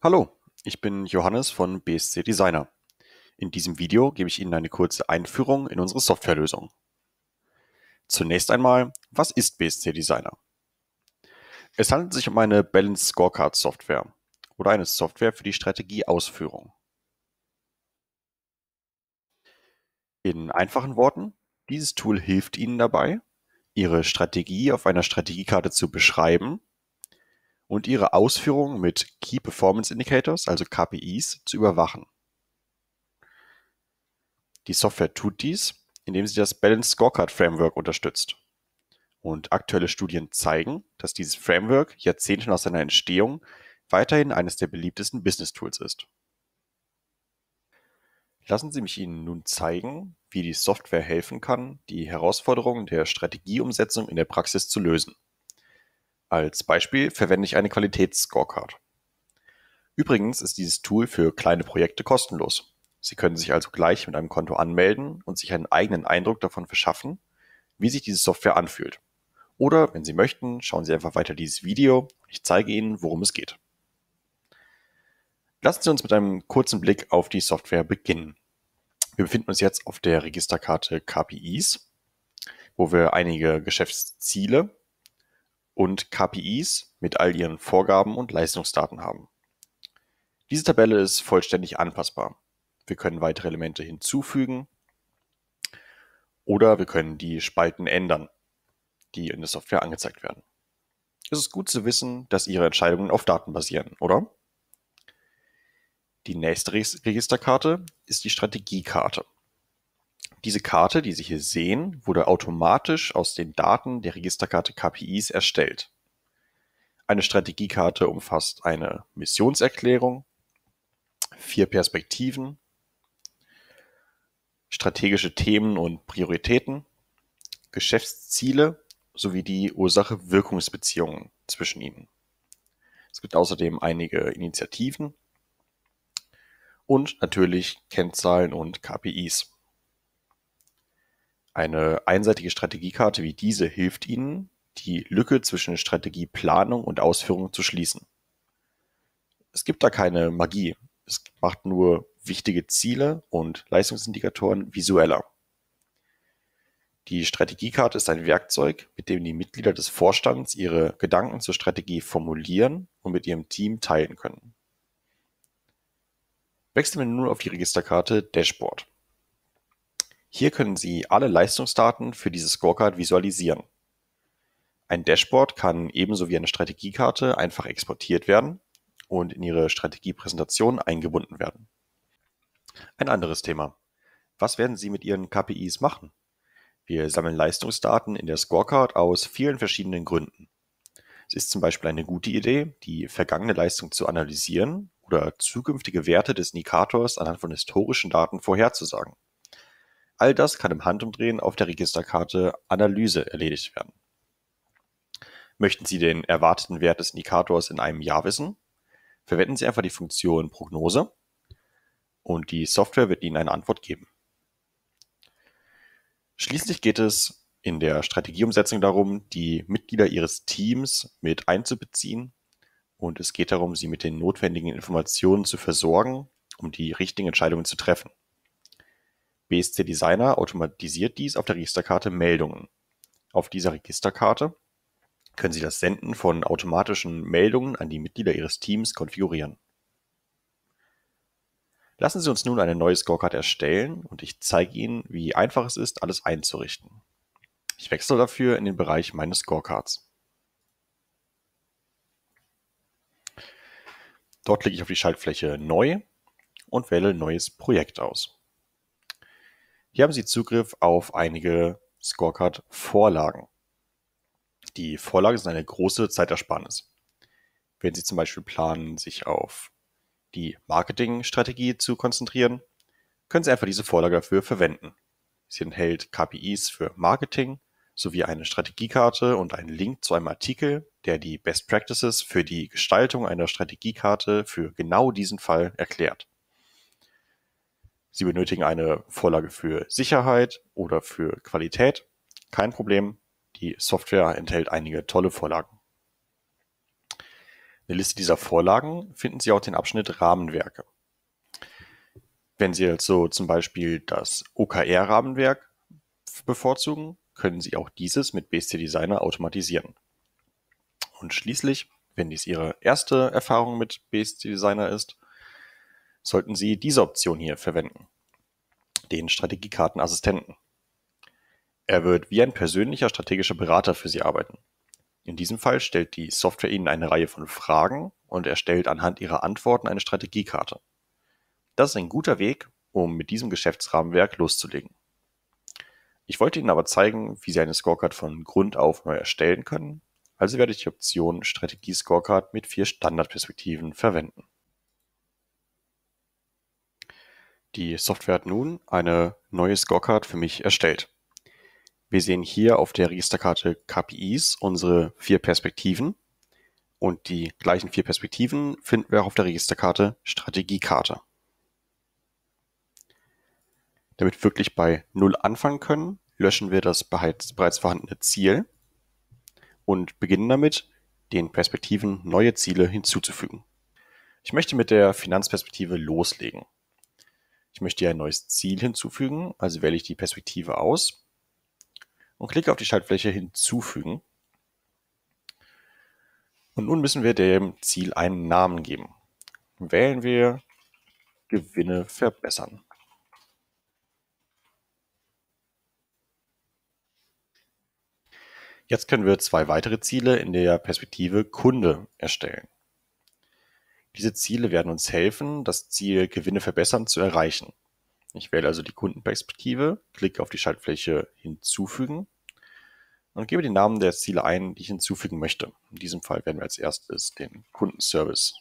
Hallo, ich bin Johannes von BSC Designer. In diesem Video gebe ich Ihnen eine kurze Einführung in unsere Softwarelösung. Zunächst einmal, was ist BSC Designer? Es handelt sich um eine Balanced Scorecard Software oder eine Software für die Strategieausführung. In einfachen Worten, dieses Tool hilft Ihnen dabei, Ihre Strategie auf einer Strategiekarte zu beschreiben und ihre Ausführungen mit Key Performance Indicators, also KPIs, zu überwachen. Die Software tut dies, indem sie das Balanced Scorecard Framework unterstützt. Und aktuelle Studien zeigen, dass dieses Framework Jahrzehnte nach seiner Entstehung weiterhin eines der beliebtesten Business Tools ist. Lassen Sie mich Ihnen nun zeigen, wie die Software helfen kann, die Herausforderungen der Strategieumsetzung in der Praxis zu lösen. Als Beispiel verwende ich eine Qualitätsscorecard. Übrigens ist dieses Tool für kleine Projekte kostenlos. Sie können sich also gleich mit einem Konto anmelden und sich einen eigenen Eindruck davon verschaffen, wie sich diese Software anfühlt. Oder, wenn Sie möchten, schauen Sie einfach weiter dieses Video. Ich zeige Ihnen, worum es geht. Lassen Sie uns mit einem kurzen Blick auf die Software beginnen. Wir befinden uns jetzt auf der Registerkarte KPIs, wo wir einige Geschäftsziele und KPIs mit all ihren Vorgaben und Leistungsdaten haben. Diese Tabelle ist vollständig anpassbar. Wir können weitere Elemente hinzufügen oder wir können die Spalten ändern, die in der Software angezeigt werden. Es ist gut zu wissen, dass Ihre Entscheidungen auf Daten basieren, oder? Die nächste Registerkarte ist die Strategiekarte. Diese Karte, die Sie hier sehen, wurde automatisch aus den Daten der Registerkarte KPIs erstellt. Eine Strategiekarte umfasst eine Missionserklärung, vier Perspektiven, strategische Themen und Prioritäten, Geschäftsziele sowie die Ursache-Wirkungsbeziehungen zwischen ihnen. Es gibt außerdem einige Initiativen und natürlich Kennzahlen und KPIs. Eine einseitige Strategiekarte wie diese hilft Ihnen, die Lücke zwischen Strategieplanung und Ausführung zu schließen. Es gibt da keine Magie. Es macht nur wichtige Ziele und Leistungsindikatoren visueller. Die Strategiekarte ist ein Werkzeug, mit dem die Mitglieder des Vorstands ihre Gedanken zur Strategie formulieren und mit ihrem Team teilen können. Wechseln wir nun auf die Registerkarte Dashboard. Hier können Sie alle Leistungsdaten für diese Scorecard visualisieren. Ein Dashboard kann ebenso wie eine Strategiekarte einfach exportiert werden und in Ihre Strategiepräsentation eingebunden werden. Ein anderes Thema. Was werden Sie mit Ihren KPIs machen? Wir sammeln Leistungsdaten in der Scorecard aus vielen verschiedenen Gründen. Es ist zum Beispiel eine gute Idee, die vergangene Leistung zu analysieren oder zukünftige Werte des Nikators anhand von historischen Daten vorherzusagen. All das kann im Handumdrehen auf der Registerkarte Analyse erledigt werden. Möchten Sie den erwarteten Wert des Indikators in einem Jahr wissen? Verwenden Sie einfach die Funktion Prognose und die Software wird Ihnen eine Antwort geben. Schließlich geht es in der Strategieumsetzung darum, die Mitglieder Ihres Teams mit einzubeziehen und es geht darum, sie mit den notwendigen Informationen zu versorgen, um die richtigen Entscheidungen zu treffen. BSC Designer automatisiert dies auf der Registerkarte Meldungen. Auf dieser Registerkarte können Sie das Senden von automatischen Meldungen an die Mitglieder Ihres Teams konfigurieren. Lassen Sie uns nun eine neue Scorecard erstellen und ich zeige Ihnen, wie einfach es ist, alles einzurichten. Ich wechsle dafür in den Bereich meine Scorecards. Dort klicke ich auf die Schaltfläche Neu und wähle Neues Projekt aus. Hier haben Sie Zugriff auf einige Scorecard-Vorlagen. Die Vorlagen sind eine große Zeitersparnis. Wenn Sie zum Beispiel planen, sich auf die Marketingstrategie zu konzentrieren, können Sie einfach diese Vorlage dafür verwenden. Sie enthält KPIs für Marketing sowie eine Strategiekarte und einen Link zu einem Artikel, der die Best Practices für die Gestaltung einer Strategiekarte für genau diesen Fall erklärt. Sie benötigen eine Vorlage für Sicherheit oder für Qualität. Kein Problem. Die Software enthält einige tolle Vorlagen. Eine Liste dieser Vorlagen finden Sie auch den Abschnitt Rahmenwerke. Wenn Sie also zum Beispiel das OKR-Rahmenwerk bevorzugen, können Sie auch dieses mit BSC Designer automatisieren. Und schließlich, wenn dies Ihre erste Erfahrung mit BSC Designer ist, sollten Sie diese Option hier verwenden, den Strategiekartenassistenten. Er wird wie ein persönlicher strategischer Berater für Sie arbeiten. In diesem Fall stellt die Software Ihnen eine Reihe von Fragen und erstellt anhand Ihrer Antworten eine Strategiekarte. Das ist ein guter Weg, um mit diesem Geschäftsrahmenwerk loszulegen. Ich wollte Ihnen aber zeigen, wie Sie eine Scorecard von Grund auf neu erstellen können, also werde ich die Option Strategie Scorecard mit vier Standardperspektiven verwenden. Die Software hat nun eine neue Scorecard für mich erstellt. Wir sehen hier auf der Registerkarte KPIs unsere vier Perspektiven und die gleichen vier Perspektiven finden wir auch auf der Registerkarte Strategiekarte. Damit wir wirklich bei Null anfangen können, löschen wir das bereits vorhandene Ziel und beginnen damit, den Perspektiven neue Ziele hinzuzufügen. Ich möchte mit der Finanzperspektive loslegen. Ich möchte hier ein neues Ziel hinzufügen, also wähle ich die Perspektive aus und klicke auf die Schaltfläche hinzufügen. Und nun müssen wir dem Ziel einen Namen geben. Wählen wir Gewinne verbessern. Jetzt können wir zwei weitere Ziele in der Perspektive Kunde erstellen. Diese Ziele werden uns helfen, das Ziel Gewinne verbessern zu erreichen. Ich wähle also die Kundenperspektive, klicke auf die Schaltfläche Hinzufügen und gebe den Namen der Ziele ein, die ich hinzufügen möchte. In diesem Fall werden wir als erstes den Kundenservice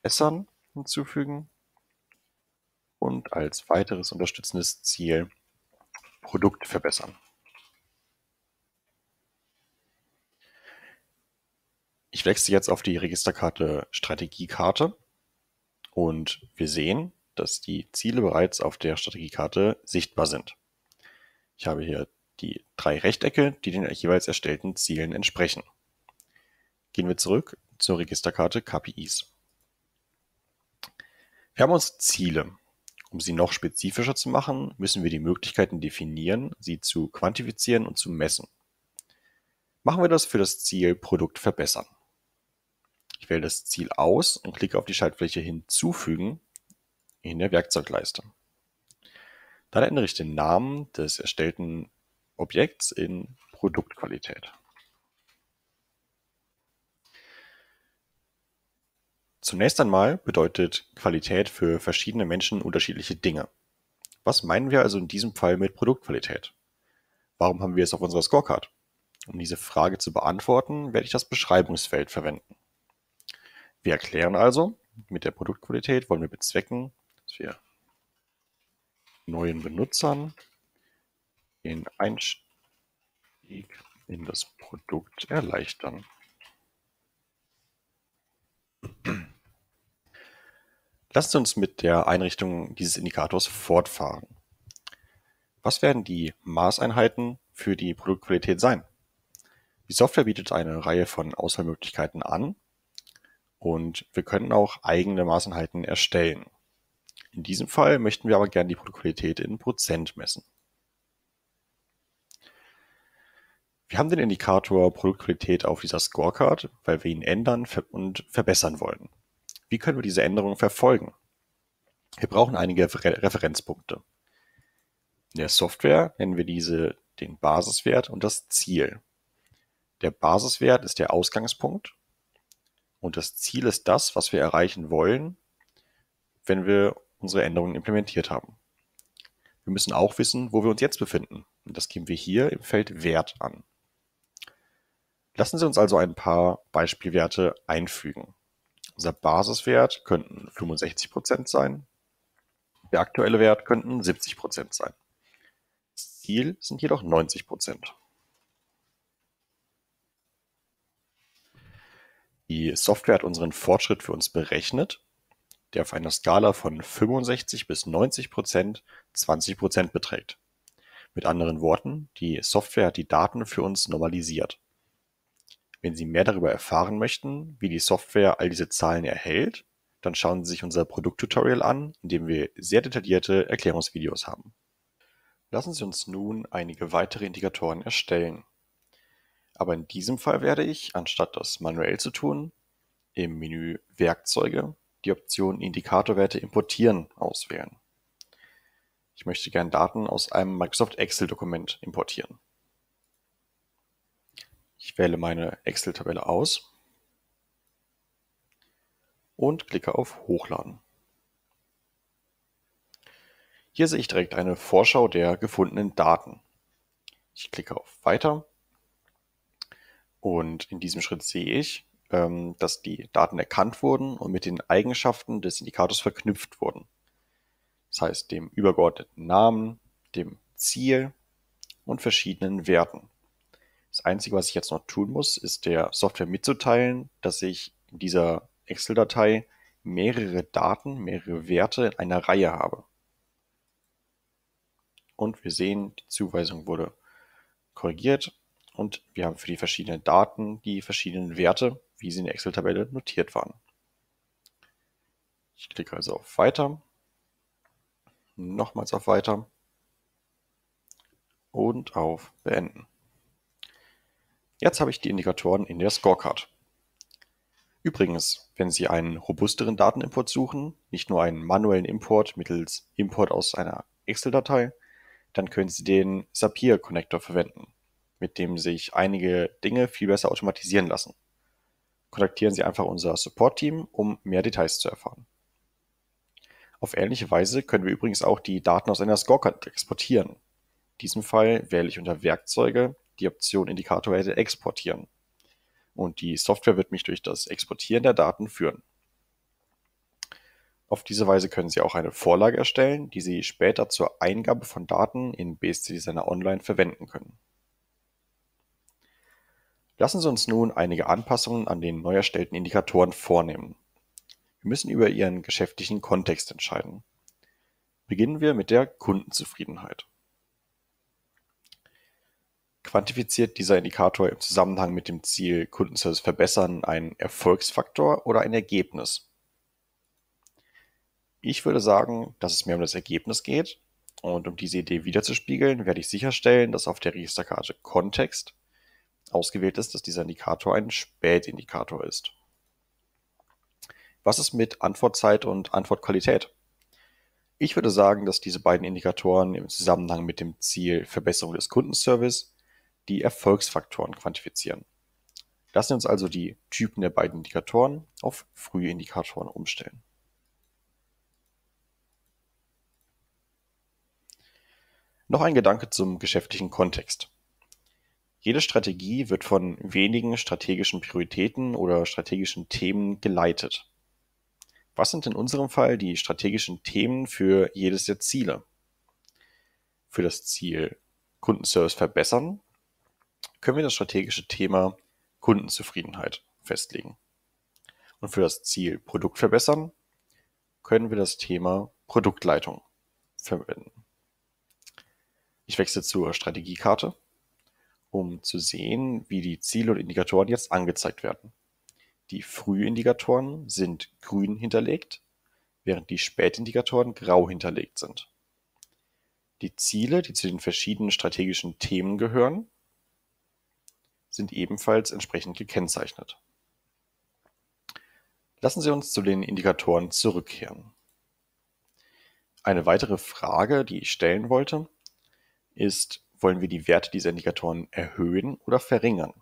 verbessern hinzufügen und als weiteres unterstützendes Ziel Produkt verbessern. Ich wechsle jetzt auf die Registerkarte Strategiekarte und wir sehen, dass die Ziele bereits auf der Strategiekarte sichtbar sind. Ich habe hier die drei Rechtecke, die den jeweils erstellten Zielen entsprechen. Gehen wir zurück zur Registerkarte KPIs. Wir haben uns Ziele. Um sie noch spezifischer zu machen, müssen wir die Möglichkeiten definieren, sie zu quantifizieren und zu messen. Machen wir das für das Ziel Produkt verbessern. Ich wähle das Ziel aus und klicke auf die Schaltfläche Hinzufügen in der Werkzeugleiste. Dann ändere ich den Namen des erstellten Objekts in Produktqualität. Zunächst einmal bedeutet Qualität für verschiedene Menschen unterschiedliche Dinge. Was meinen wir also in diesem Fall mit Produktqualität? Warum haben wir es auf unserer Scorecard? Um diese Frage zu beantworten, werde ich das Beschreibungsfeld verwenden. Wir erklären also, mit der Produktqualität wollen wir bezwecken, dass wir neuen Benutzern den Einstieg in das Produkt erleichtern. Lasst uns mit der Einrichtung dieses Indikators fortfahren. Was werden die Maßeinheiten für die Produktqualität sein? Die Software bietet eine Reihe von Auswahlmöglichkeiten an, und wir könnten auch eigene Maßeinheiten erstellen. In diesem Fall möchten wir aber gerne die Produktivität in Prozent messen. Wir haben den Indikator Produktqualität auf dieser Scorecard, weil wir ihn ändern und verbessern wollen. Wie können wir diese Änderungen verfolgen? Wir brauchen einige Referenzpunkte. In der Software nennen wir diese den Basiswert und das Ziel. Der Basiswert ist der Ausgangspunkt und das Ziel ist das, was wir erreichen wollen, wenn wir unsere Änderungen implementiert haben. Wir müssen auch wissen, wo wir uns jetzt befinden. Und das geben wir hier im Feld Wert an. Lassen Sie uns also ein paar Beispielwerte einfügen. Unser Basiswert könnten 65% sein. Der aktuelle Wert könnten 70% sein. Ziel sind jedoch 90%. Die Software hat unseren Fortschritt für uns berechnet, der auf einer Skala von 65 bis 90 Prozent 20 Prozent beträgt. Mit anderen Worten, die Software hat die Daten für uns normalisiert. Wenn Sie mehr darüber erfahren möchten, wie die Software all diese Zahlen erhält, dann schauen Sie sich unser Produkttutorial an, in dem wir sehr detaillierte Erklärungsvideos haben. Lassen Sie uns nun einige weitere Indikatoren erstellen. Aber in diesem Fall werde ich, anstatt das manuell zu tun, im Menü Werkzeuge die Option Indikatorwerte importieren auswählen. Ich möchte gerne Daten aus einem Microsoft Excel-Dokument importieren. Ich wähle meine Excel-Tabelle aus und klicke auf Hochladen. Hier sehe ich direkt eine Vorschau der gefundenen Daten. Ich klicke auf Weiter und in diesem Schritt sehe ich, ähm, dass die Daten erkannt wurden und mit den Eigenschaften des Indikators verknüpft wurden. Das heißt, dem übergeordneten Namen, dem Ziel und verschiedenen Werten. Das Einzige, was ich jetzt noch tun muss, ist der Software mitzuteilen, dass ich in dieser Excel-Datei mehrere Daten, mehrere Werte in einer Reihe habe. Und wir sehen, die Zuweisung wurde korrigiert und wir haben für die verschiedenen Daten die verschiedenen Werte, wie sie in der Excel-Tabelle notiert waren. Ich klicke also auf Weiter, nochmals auf Weiter und auf Beenden. Jetzt habe ich die Indikatoren in der Scorecard. Übrigens, wenn Sie einen robusteren Datenimport suchen, nicht nur einen manuellen Import mittels Import aus einer Excel-Datei, dann können Sie den Sapir-Connector verwenden mit dem sich einige Dinge viel besser automatisieren lassen. Kontaktieren Sie einfach unser Support-Team, um mehr Details zu erfahren. Auf ähnliche Weise können wir übrigens auch die Daten aus einer Scorecard exportieren. In diesem Fall wähle ich unter Werkzeuge die Option Indikator exportieren. Und die Software wird mich durch das Exportieren der Daten führen. Auf diese Weise können Sie auch eine Vorlage erstellen, die Sie später zur Eingabe von Daten in BSC Designer Online verwenden können. Lassen Sie uns nun einige Anpassungen an den neu erstellten Indikatoren vornehmen. Wir müssen über ihren geschäftlichen Kontext entscheiden. Beginnen wir mit der Kundenzufriedenheit. Quantifiziert dieser Indikator im Zusammenhang mit dem Ziel Kundenservice verbessern einen Erfolgsfaktor oder ein Ergebnis? Ich würde sagen, dass es mir um das Ergebnis geht und um diese Idee wiederzuspiegeln, werde ich sicherstellen, dass auf der Registerkarte Kontext ausgewählt ist, dass dieser Indikator ein Spätindikator ist. Was ist mit Antwortzeit und Antwortqualität? Ich würde sagen, dass diese beiden Indikatoren im Zusammenhang mit dem Ziel Verbesserung des Kundenservice die Erfolgsfaktoren quantifizieren. Lassen wir uns also die Typen der beiden Indikatoren auf frühe Indikatoren umstellen. Noch ein Gedanke zum geschäftlichen Kontext. Jede Strategie wird von wenigen strategischen Prioritäten oder strategischen Themen geleitet. Was sind in unserem Fall die strategischen Themen für jedes der Ziele? Für das Ziel Kundenservice verbessern können wir das strategische Thema Kundenzufriedenheit festlegen. Und für das Ziel Produkt verbessern können wir das Thema Produktleitung verwenden. Ich wechsle zur Strategiekarte um zu sehen, wie die Ziele und Indikatoren jetzt angezeigt werden. Die Frühindikatoren sind grün hinterlegt, während die Spätindikatoren grau hinterlegt sind. Die Ziele, die zu den verschiedenen strategischen Themen gehören, sind ebenfalls entsprechend gekennzeichnet. Lassen Sie uns zu den Indikatoren zurückkehren. Eine weitere Frage, die ich stellen wollte, ist, wollen wir die Werte dieser Indikatoren erhöhen oder verringern?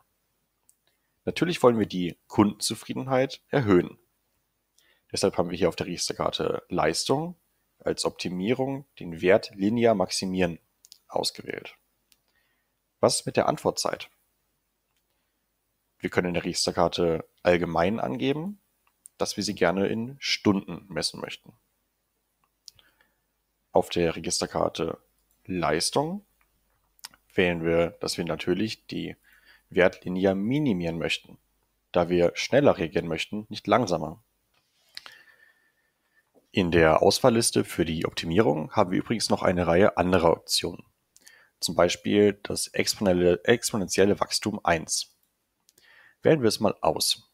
Natürlich wollen wir die Kundenzufriedenheit erhöhen. Deshalb haben wir hier auf der Registerkarte Leistung als Optimierung den Wert linear maximieren ausgewählt. Was ist mit der Antwortzeit? Wir können in der Registerkarte allgemein angeben, dass wir sie gerne in Stunden messen möchten. Auf der Registerkarte Leistung wählen wir, dass wir natürlich die Wertlinie minimieren möchten, da wir schneller reagieren möchten, nicht langsamer. In der Auswahlliste für die Optimierung haben wir übrigens noch eine Reihe anderer Optionen. Zum Beispiel das exponentielle Wachstum 1. Wählen wir es mal aus.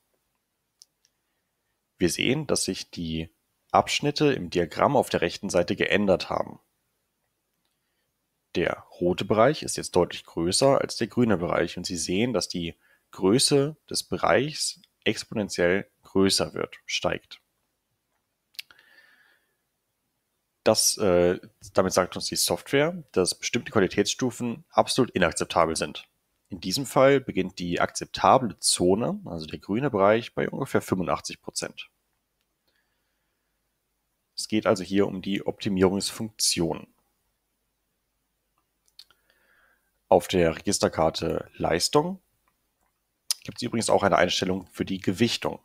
Wir sehen, dass sich die Abschnitte im Diagramm auf der rechten Seite geändert haben. Der rote Bereich ist jetzt deutlich größer als der grüne Bereich und Sie sehen, dass die Größe des Bereichs exponentiell größer wird, steigt. Das, äh, damit sagt uns die Software, dass bestimmte Qualitätsstufen absolut inakzeptabel sind. In diesem Fall beginnt die akzeptable Zone, also der grüne Bereich, bei ungefähr 85 Prozent. Es geht also hier um die Optimierungsfunktion. Auf der Registerkarte Leistung gibt es übrigens auch eine Einstellung für die Gewichtung.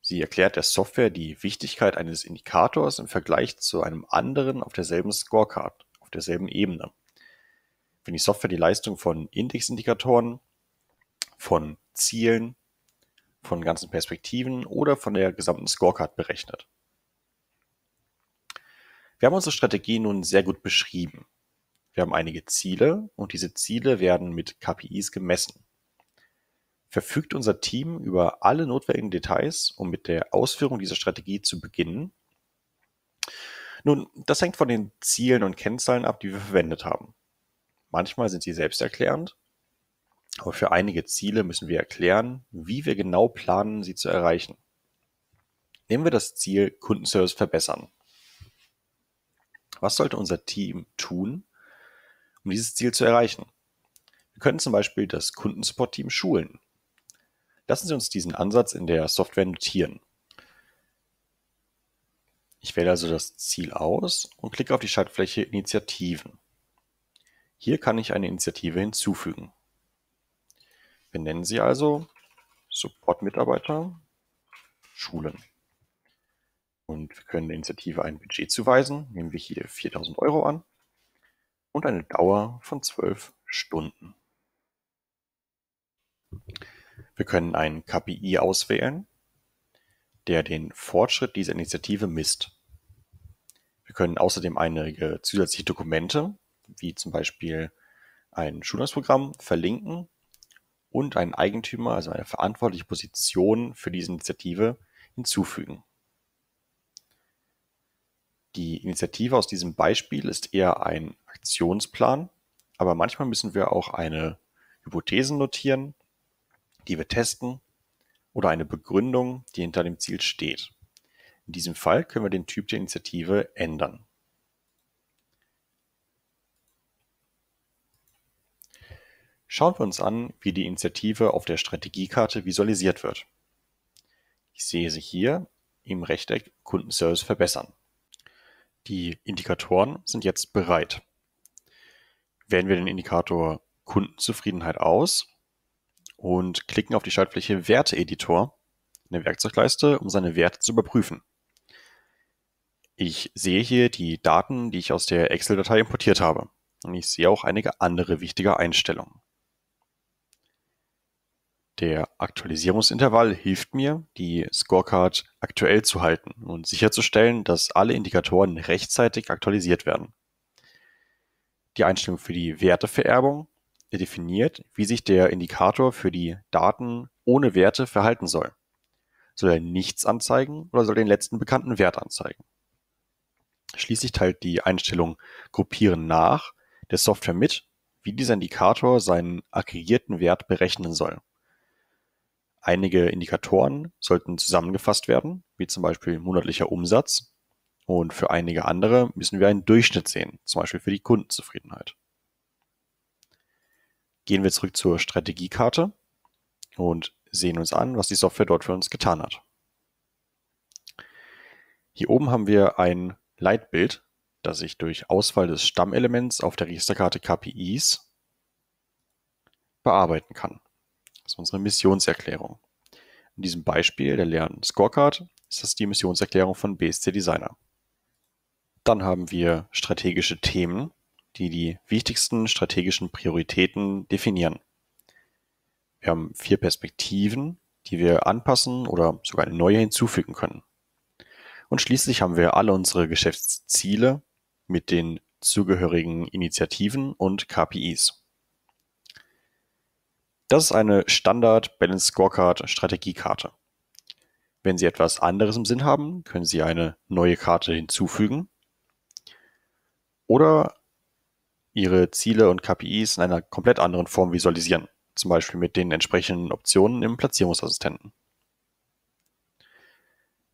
Sie erklärt der Software die Wichtigkeit eines Indikators im Vergleich zu einem anderen auf derselben Scorecard, auf derselben Ebene. Wenn die Software die Leistung von Indexindikatoren, von Zielen, von ganzen Perspektiven oder von der gesamten Scorecard berechnet. Wir haben unsere Strategie nun sehr gut beschrieben. Wir haben einige Ziele und diese Ziele werden mit KPIs gemessen. Verfügt unser Team über alle notwendigen Details, um mit der Ausführung dieser Strategie zu beginnen? Nun, das hängt von den Zielen und Kennzahlen ab, die wir verwendet haben. Manchmal sind sie selbsterklärend, aber für einige Ziele müssen wir erklären, wie wir genau planen, sie zu erreichen. Nehmen wir das Ziel Kundenservice verbessern. Was sollte unser Team tun, um dieses Ziel zu erreichen. Wir können zum Beispiel das Kundensupport-Team schulen. Lassen Sie uns diesen Ansatz in der Software notieren. Ich wähle also das Ziel aus und klicke auf die Schaltfläche Initiativen. Hier kann ich eine Initiative hinzufügen. Benennen sie also Support-Mitarbeiter Schulen. Und wir können der Initiative ein Budget zuweisen. Nehmen wir hier 4000 Euro an und eine Dauer von zwölf Stunden. Wir können einen KPI auswählen, der den Fortschritt dieser Initiative misst. Wir können außerdem einige zusätzliche Dokumente, wie zum Beispiel ein Schulungsprogramm, verlinken und einen Eigentümer, also eine verantwortliche Position für diese Initiative hinzufügen. Die Initiative aus diesem Beispiel ist eher ein Aktionsplan, aber manchmal müssen wir auch eine Hypothesen notieren, die wir testen oder eine Begründung, die hinter dem Ziel steht. In diesem Fall können wir den Typ der Initiative ändern. Schauen wir uns an, wie die Initiative auf der Strategiekarte visualisiert wird. Ich sehe sie hier im Rechteck Kundenservice verbessern. Die Indikatoren sind jetzt bereit. Wählen wir den Indikator Kundenzufriedenheit aus und klicken auf die Schaltfläche Werteeditor in der Werkzeugleiste, um seine Werte zu überprüfen. Ich sehe hier die Daten, die ich aus der Excel-Datei importiert habe. Und ich sehe auch einige andere wichtige Einstellungen. Der Aktualisierungsintervall hilft mir, die Scorecard aktuell zu halten und sicherzustellen, dass alle Indikatoren rechtzeitig aktualisiert werden. Die Einstellung für die Wertevererbung definiert, wie sich der Indikator für die Daten ohne Werte verhalten soll. Soll er nichts anzeigen oder soll den letzten bekannten Wert anzeigen? Schließlich teilt die Einstellung Gruppieren nach der Software mit, wie dieser Indikator seinen aggregierten Wert berechnen soll. Einige Indikatoren sollten zusammengefasst werden, wie zum Beispiel monatlicher Umsatz. Und für einige andere müssen wir einen Durchschnitt sehen, zum Beispiel für die Kundenzufriedenheit. Gehen wir zurück zur Strategiekarte und sehen uns an, was die Software dort für uns getan hat. Hier oben haben wir ein Leitbild, das sich durch Auswahl des Stammelements auf der Registerkarte KPIs bearbeiten kann ist unsere Missionserklärung. In diesem Beispiel der leeren Scorecard ist das die Missionserklärung von BSC Designer. Dann haben wir strategische Themen, die die wichtigsten strategischen Prioritäten definieren. Wir haben vier Perspektiven, die wir anpassen oder sogar eine neue hinzufügen können. Und schließlich haben wir alle unsere Geschäftsziele mit den zugehörigen Initiativen und KPIs. Das ist eine Standard Balance Scorecard Strategiekarte. Wenn Sie etwas anderes im Sinn haben, können Sie eine neue Karte hinzufügen oder Ihre Ziele und KPIs in einer komplett anderen Form visualisieren, zum Beispiel mit den entsprechenden Optionen im Platzierungsassistenten.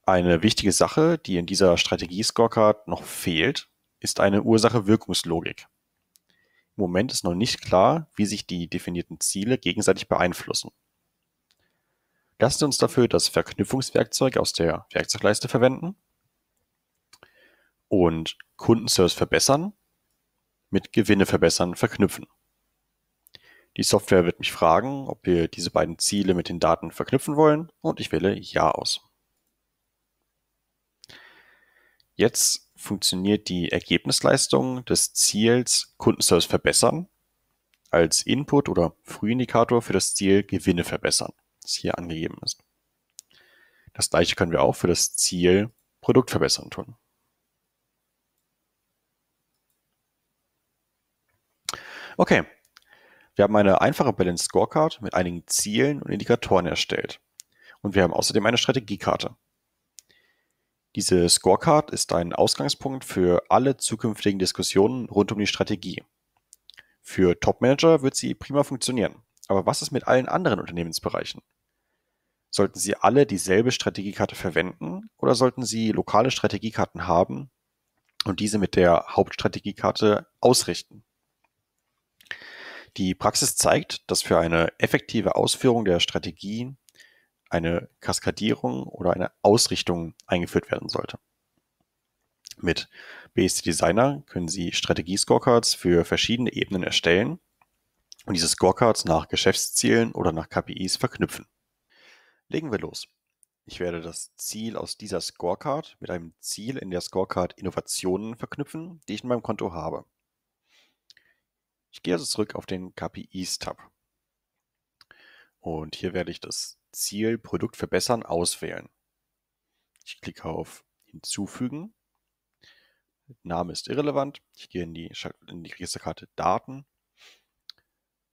Eine wichtige Sache, die in dieser Strategie-Scorecard noch fehlt, ist eine Ursache-Wirkungslogik. Moment ist noch nicht klar, wie sich die definierten Ziele gegenseitig beeinflussen. Lasst uns dafür das Verknüpfungswerkzeug aus der Werkzeugleiste verwenden und Kundenservice verbessern mit Gewinne verbessern verknüpfen. Die Software wird mich fragen, ob wir diese beiden Ziele mit den Daten verknüpfen wollen und ich wähle Ja aus. Jetzt funktioniert die Ergebnisleistung des Ziels Kundenservice verbessern als Input oder Frühindikator für das Ziel Gewinne verbessern, das hier angegeben ist. Das gleiche können wir auch für das Ziel Produkt verbessern tun. Okay, wir haben eine einfache Balance Scorecard mit einigen Zielen und Indikatoren erstellt. Und wir haben außerdem eine Strategiekarte. Diese Scorecard ist ein Ausgangspunkt für alle zukünftigen Diskussionen rund um die Strategie. Für Topmanager wird sie prima funktionieren. Aber was ist mit allen anderen Unternehmensbereichen? Sollten sie alle dieselbe Strategiekarte verwenden oder sollten sie lokale Strategiekarten haben und diese mit der Hauptstrategiekarte ausrichten? Die Praxis zeigt, dass für eine effektive Ausführung der Strategien eine Kaskadierung oder eine Ausrichtung eingeführt werden sollte. Mit BSD Designer können Sie Strategie-Scorecards für verschiedene Ebenen erstellen und diese Scorecards nach Geschäftszielen oder nach KPIs verknüpfen. Legen wir los. Ich werde das Ziel aus dieser Scorecard mit einem Ziel in der Scorecard Innovationen verknüpfen, die ich in meinem Konto habe. Ich gehe also zurück auf den KPIs-Tab. Und hier werde ich das Ziel Produkt verbessern auswählen. Ich klicke auf Hinzufügen. Name ist irrelevant. Ich gehe in die, in die Registerkarte Daten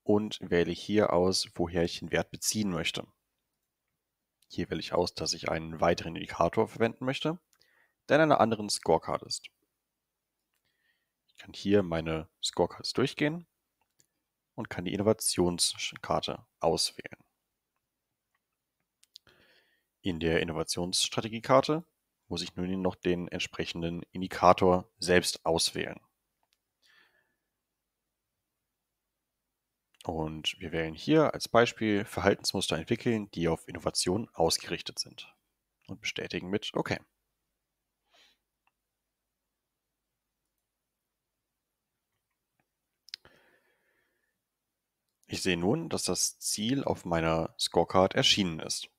und wähle hier aus, woher ich den Wert beziehen möchte. Hier wähle ich aus, dass ich einen weiteren Indikator verwenden möchte, der in einer anderen Scorecard ist. Ich kann hier meine Scorecards durchgehen und kann die Innovationskarte auswählen. In der Innovationsstrategiekarte muss ich nun noch den entsprechenden Indikator selbst auswählen. Und wir wählen hier als Beispiel Verhaltensmuster entwickeln, die auf Innovation ausgerichtet sind. Und bestätigen mit OK. Ich sehe nun, dass das Ziel auf meiner Scorecard erschienen ist.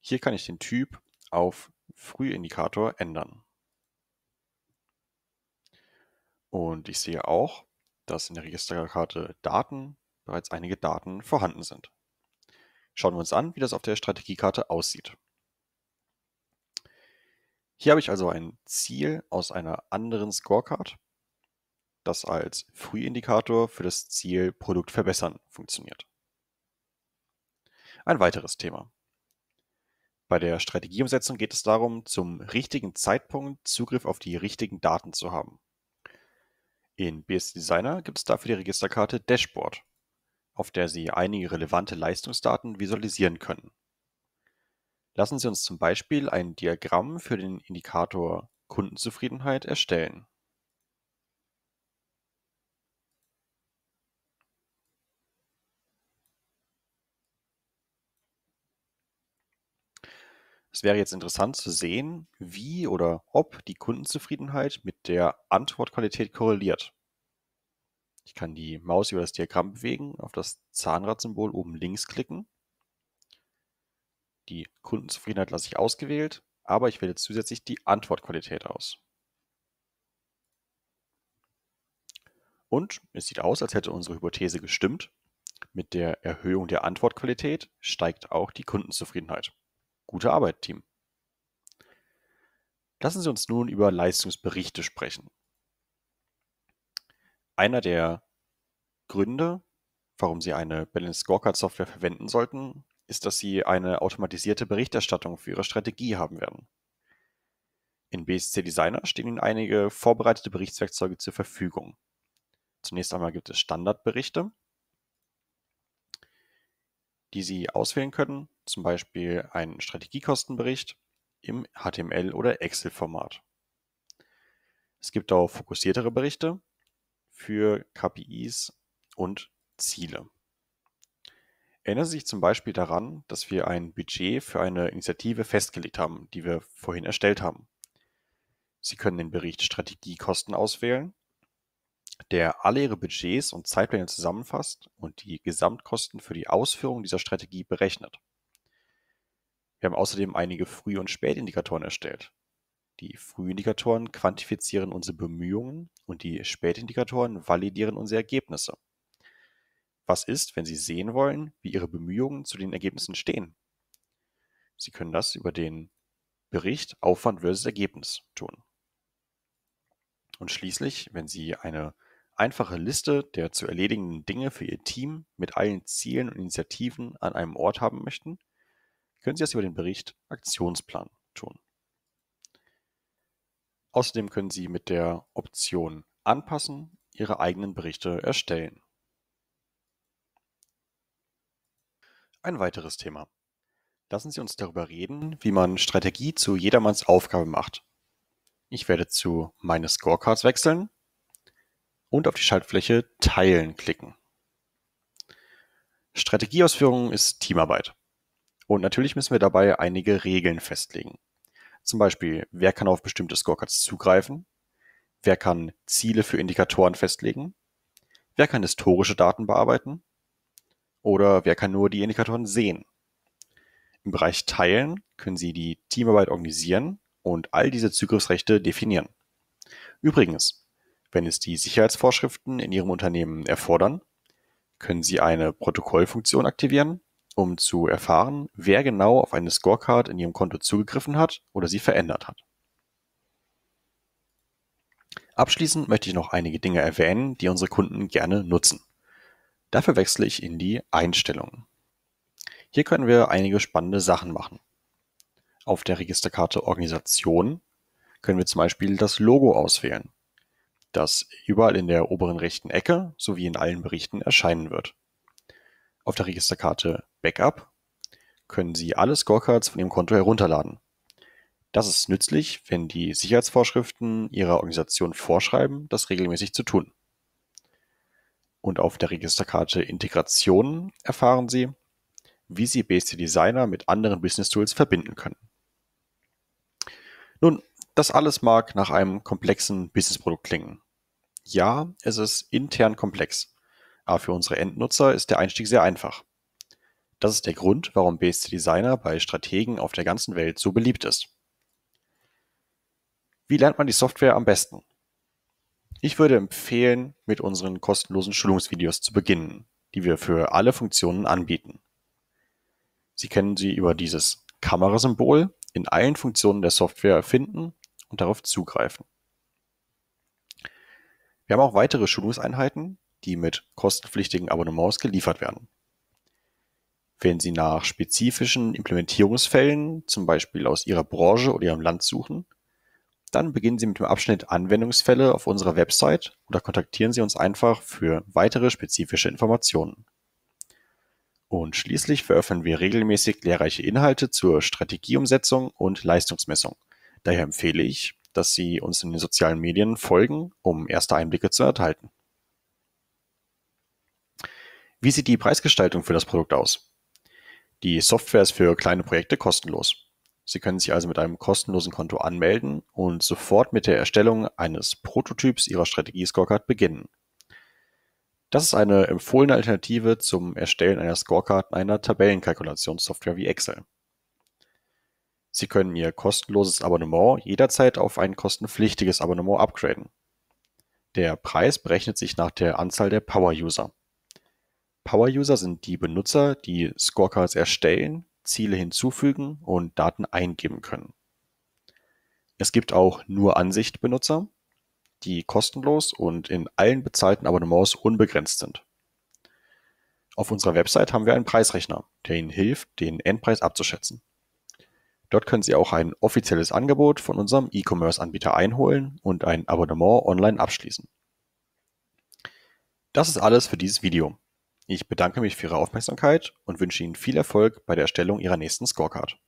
Hier kann ich den Typ auf Frühindikator ändern. Und ich sehe auch, dass in der Registerkarte Daten bereits einige Daten vorhanden sind. Schauen wir uns an, wie das auf der Strategiekarte aussieht. Hier habe ich also ein Ziel aus einer anderen Scorecard, das als Frühindikator für das Ziel Produkt verbessern funktioniert. Ein weiteres Thema. Bei der Strategieumsetzung geht es darum, zum richtigen Zeitpunkt Zugriff auf die richtigen Daten zu haben. In BSD Designer gibt es dafür die Registerkarte Dashboard, auf der Sie einige relevante Leistungsdaten visualisieren können. Lassen Sie uns zum Beispiel ein Diagramm für den Indikator Kundenzufriedenheit erstellen. Es wäre jetzt interessant zu sehen, wie oder ob die Kundenzufriedenheit mit der Antwortqualität korreliert. Ich kann die Maus über das Diagramm bewegen, auf das Zahnradsymbol oben links klicken. Die Kundenzufriedenheit lasse ich ausgewählt, aber ich wähle zusätzlich die Antwortqualität aus. Und es sieht aus, als hätte unsere Hypothese gestimmt. Mit der Erhöhung der Antwortqualität steigt auch die Kundenzufriedenheit. Gute Arbeit, Team. Lassen Sie uns nun über Leistungsberichte sprechen. Einer der Gründe, warum Sie eine Balanced Scorecard Software verwenden sollten, ist, dass Sie eine automatisierte Berichterstattung für Ihre Strategie haben werden. In BSC Designer stehen Ihnen einige vorbereitete Berichtswerkzeuge zur Verfügung. Zunächst einmal gibt es Standardberichte, die Sie auswählen können zum Beispiel einen Strategiekostenbericht im HTML- oder Excel-Format. Es gibt auch fokussiertere Berichte für KPIs und Ziele. Erinnern Sie sich zum Beispiel daran, dass wir ein Budget für eine Initiative festgelegt haben, die wir vorhin erstellt haben. Sie können den Bericht Strategiekosten auswählen, der alle Ihre Budgets und Zeitpläne zusammenfasst und die Gesamtkosten für die Ausführung dieser Strategie berechnet. Wir haben außerdem einige Früh- und Spätindikatoren erstellt. Die Frühindikatoren quantifizieren unsere Bemühungen und die Spätindikatoren validieren unsere Ergebnisse. Was ist, wenn Sie sehen wollen, wie Ihre Bemühungen zu den Ergebnissen stehen? Sie können das über den Bericht Aufwand versus Ergebnis tun. Und schließlich, wenn Sie eine einfache Liste der zu erledigenden Dinge für Ihr Team mit allen Zielen und Initiativen an einem Ort haben möchten, können Sie das über den Bericht Aktionsplan tun. Außerdem können Sie mit der Option Anpassen Ihre eigenen Berichte erstellen. Ein weiteres Thema. Lassen Sie uns darüber reden, wie man Strategie zu jedermanns Aufgabe macht. Ich werde zu Meine Scorecards wechseln und auf die Schaltfläche Teilen klicken. Strategieausführung ist Teamarbeit. Und natürlich müssen wir dabei einige Regeln festlegen. Zum Beispiel, wer kann auf bestimmte Scorecards zugreifen? Wer kann Ziele für Indikatoren festlegen? Wer kann historische Daten bearbeiten? Oder wer kann nur die Indikatoren sehen? Im Bereich Teilen können Sie die Teamarbeit organisieren und all diese Zugriffsrechte definieren. Übrigens, wenn es die Sicherheitsvorschriften in Ihrem Unternehmen erfordern, können Sie eine Protokollfunktion aktivieren, um zu erfahren, wer genau auf eine Scorecard in Ihrem Konto zugegriffen hat oder sie verändert hat. Abschließend möchte ich noch einige Dinge erwähnen, die unsere Kunden gerne nutzen. Dafür wechsle ich in die Einstellungen. Hier können wir einige spannende Sachen machen. Auf der Registerkarte Organisation können wir zum Beispiel das Logo auswählen, das überall in der oberen rechten Ecke sowie in allen Berichten erscheinen wird. Auf der Registerkarte Backup können Sie alle Scorecards von Ihrem Konto herunterladen. Das ist nützlich, wenn die Sicherheitsvorschriften Ihrer Organisation vorschreiben, das regelmäßig zu tun. Und auf der Registerkarte Integration erfahren Sie, wie Sie BSD Designer mit anderen Business Tools verbinden können. Nun, das alles mag nach einem komplexen Business-Produkt klingen. Ja, es ist intern komplex aber für unsere Endnutzer ist der Einstieg sehr einfach. Das ist der Grund, warum BSC Designer bei Strategen auf der ganzen Welt so beliebt ist. Wie lernt man die Software am besten? Ich würde empfehlen, mit unseren kostenlosen Schulungsvideos zu beginnen, die wir für alle Funktionen anbieten. Sie können sie über dieses Kamerasymbol in allen Funktionen der Software finden und darauf zugreifen. Wir haben auch weitere Schulungseinheiten, die mit kostenpflichtigen Abonnements geliefert werden. Wenn Sie nach spezifischen Implementierungsfällen, zum Beispiel aus Ihrer Branche oder Ihrem Land suchen, dann beginnen Sie mit dem Abschnitt Anwendungsfälle auf unserer Website oder kontaktieren Sie uns einfach für weitere spezifische Informationen. Und schließlich veröffentlichen wir regelmäßig lehrreiche Inhalte zur Strategieumsetzung und Leistungsmessung. Daher empfehle ich, dass Sie uns in den sozialen Medien folgen, um erste Einblicke zu erhalten. Wie sieht die Preisgestaltung für das Produkt aus? Die Software ist für kleine Projekte kostenlos. Sie können sich also mit einem kostenlosen Konto anmelden und sofort mit der Erstellung eines Prototyps Ihrer Strategie-Scorecard beginnen. Das ist eine empfohlene Alternative zum Erstellen einer Scorecard in einer Tabellenkalkulationssoftware wie Excel. Sie können Ihr kostenloses Abonnement jederzeit auf ein kostenpflichtiges Abonnement upgraden. Der Preis berechnet sich nach der Anzahl der Power-User. Power-User sind die Benutzer, die Scorecards erstellen, Ziele hinzufügen und Daten eingeben können. Es gibt auch Nur-Ansicht-Benutzer, die kostenlos und in allen bezahlten Abonnements unbegrenzt sind. Auf unserer Website haben wir einen Preisrechner, der Ihnen hilft, den Endpreis abzuschätzen. Dort können Sie auch ein offizielles Angebot von unserem E-Commerce-Anbieter einholen und ein Abonnement online abschließen. Das ist alles für dieses Video. Ich bedanke mich für Ihre Aufmerksamkeit und wünsche Ihnen viel Erfolg bei der Erstellung Ihrer nächsten Scorecard.